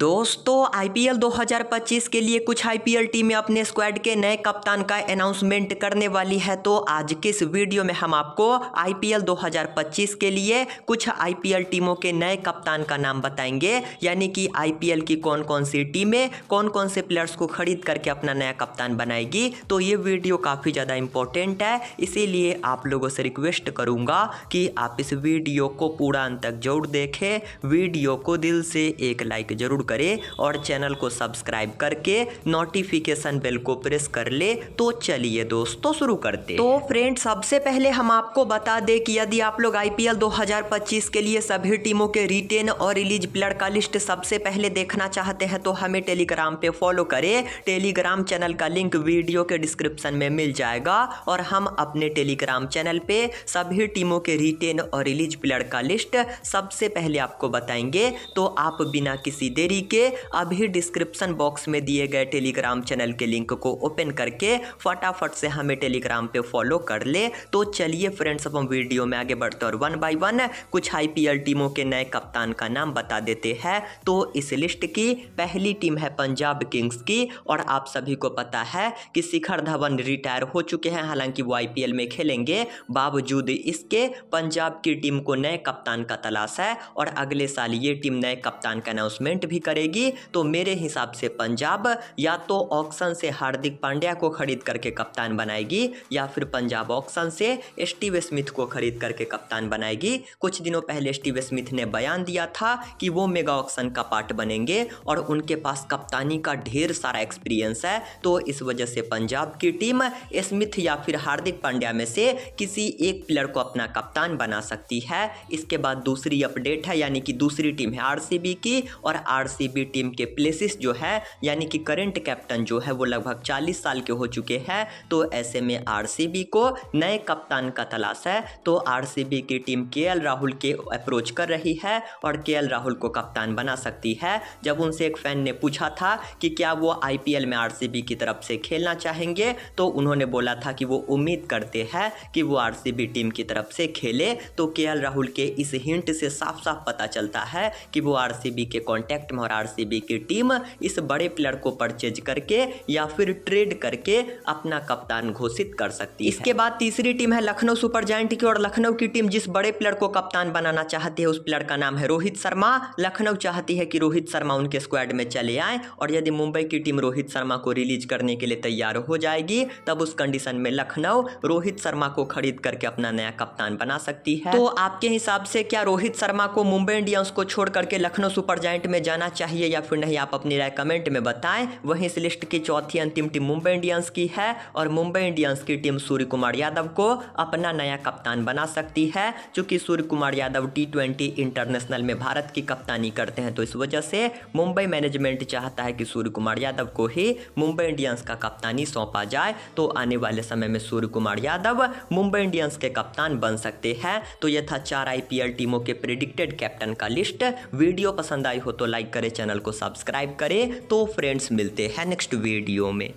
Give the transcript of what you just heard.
दोस्तों आईपीएल 2025 के लिए कुछ आईपीएल टीमें अपने स्क्वाड के नए कप्तान का अनाउंसमेंट करने वाली है तो आज के इस वीडियो में हम आपको आईपीएल 2025 के लिए कुछ आईपीएल टीमों के नए कप्तान का नाम बताएंगे यानी कि आईपीएल की कौन कौन सी टीमें कौन कौन से प्लेयर्स को खरीद करके अपना नया कप्तान बनाएगी तो ये वीडियो काफ़ी ज़्यादा इंपॉर्टेंट है इसीलिए आप लोगों से रिक्वेस्ट करूँगा कि आप इस वीडियो को पूरा अंत तक जरूर देखें वीडियो को दिल से एक लाइक जरूर जरूर करें और चैनल को सब्सक्राइब करके नोटिफिकेशन बेल को प्रेस कर ले तो चलिए दोस्तों शुरू करते तो फ्रेंड सबसे पहले हम आपको बता दें कि यदि आप लोग आईपीएल 2025 के लिए सभी टीमों के रिटेन और रिलीज प्लेयर का लिस्ट सबसे पहले देखना चाहते हैं तो हमें टेलीग्राम पे फॉलो करें टेलीग्राम चैनल का लिंक वीडियो के डिस्क्रिप्शन में मिल जाएगा और हम अपने टेलीग्राम चैनल पे सभी टीमों के रिटेन और रिलीज प्लेयर का लिस्ट सबसे पहले आपको बताएंगे तो आप बिना किसी देरी डिलीवरी के अभी डिस्क्रिप्शन बॉक्स में दिए गए टेलीग्राम चैनल के लिंक को ओपन करके फटाफट से हमें टेलीग्राम पे फॉलो कर ले तो चलिए फ्रेंड्स अब हम वीडियो में आगे बढ़ते और वन बाई वन कुछ आईपीएल टीमों के नए कप्तान का नाम बता देते हैं तो इस लिस्ट की पहली टीम है पंजाब किंग्स की और आप सभी को पता है कि शिखर धवन रिटायर हो चुके हैं हालांकि वो आई में खेलेंगे बावजूद इसके पंजाब की टीम को नए कप्तान का तलाश है और अगले साल ये टीम नए कप्तान का अनाउंसमेंट भी करेगी तो मेरे हिसाब से पंजाब या तो ऑक्शन से हार्दिक पांड्या को खरीद करके कप्तान बनाएगी या फिर पंजाब ऑक्शन से स्टीव स्मिथ को खरीद करके कप्तान बनाएगी कुछ दिनों पहले स्टीव स्मिथ ने बयान दिया था कि वो मेगा ऑक्शन का पार्ट बनेंगे और उनके पास कप्तानी का ढेर सारा एक्सपीरियंस है तो इस वजह से पंजाब की टीम स्मिथ या फिर हार्दिक पांड्या में से किसी एक प्लेयर को अपना कप्तान बना सकती है इसके बाद दूसरी अपडेट है यानी कि दूसरी टीम है आरसीबी की और आर आरसीबी टीम के प्लेसिस जो है यानी कि करंट कैप्टन जो है वो लगभग 40 साल के हो चुके हैं तो ऐसे में आरसीबी को नए कप्तान का तलाश है तो आरसीबी की टीम के राहुल के अप्रोच कर रही है और के राहुल को कप्तान बना सकती है जब उनसे एक फ़ैन ने पूछा था कि क्या वो आई में आर की तरफ से खेलना चाहेंगे तो उन्होंने बोला था कि वो उम्मीद करते हैं कि वो आर टीम की तरफ से खेले तो के राहुल के इस हिंट से साफ साफ पता चलता है कि वो आर के कॉन्टैक्ट पश्चिम और आरसीबी की टीम इस बड़े प्लेयर को परचेज करके या फिर ट्रेड करके अपना कप्तान घोषित कर सकती है इसके बाद तीसरी टीम है लखनऊ सुपर जायंट की और लखनऊ की टीम जिस बड़े प्लेयर को कप्तान बनाना चाहती है उस प्लेयर का नाम है रोहित शर्मा लखनऊ चाहती है कि रोहित शर्मा उनके स्क्वाड में चले आए और यदि मुंबई की टीम रोहित शर्मा को रिलीज करने के लिए तैयार हो जाएगी तब उस कंडीशन में लखनऊ रोहित शर्मा को खरीद करके अपना नया कप्तान बना सकती है तो आपके हिसाब से क्या रोहित शर्मा को मुंबई इंडियंस को छोड़ करके लखनऊ सुपर जायंट में जाना जाना चाहिए या फिर नहीं आप अपनी राय कमेंट में बताएं वहीं इस लिस्ट की चौथी अंतिम टीम मुंबई इंडियंस की है और मुंबई इंडियंस की टीम सूर्य कुमार यादव को अपना नया कप्तान बना सकती है चूंकि Surya Kumar Yadav T twenty international में भारत की कप्तानी करते हैं तो इस वजह से मुंबई मैनेजमेंट चाहता है कि सूर्य कुमार यादव को ही मुंबई इंडियंस का कप्तानी सौंपा जाए तो आने वाले समय में सूर्य कुमार यादव मुंबई इंडियंस के कप्तान बन सकते हैं तो यह था चार आईपीएल टीमों के प्रिडिक्टेड कैप्टन का लिस्ट वीडियो पसंद आई हो तो लाइक करें चैनल को सब्सक्राइब करें तो फ्रेंड्स मिलते हैं नेक्स्ट वीडियो में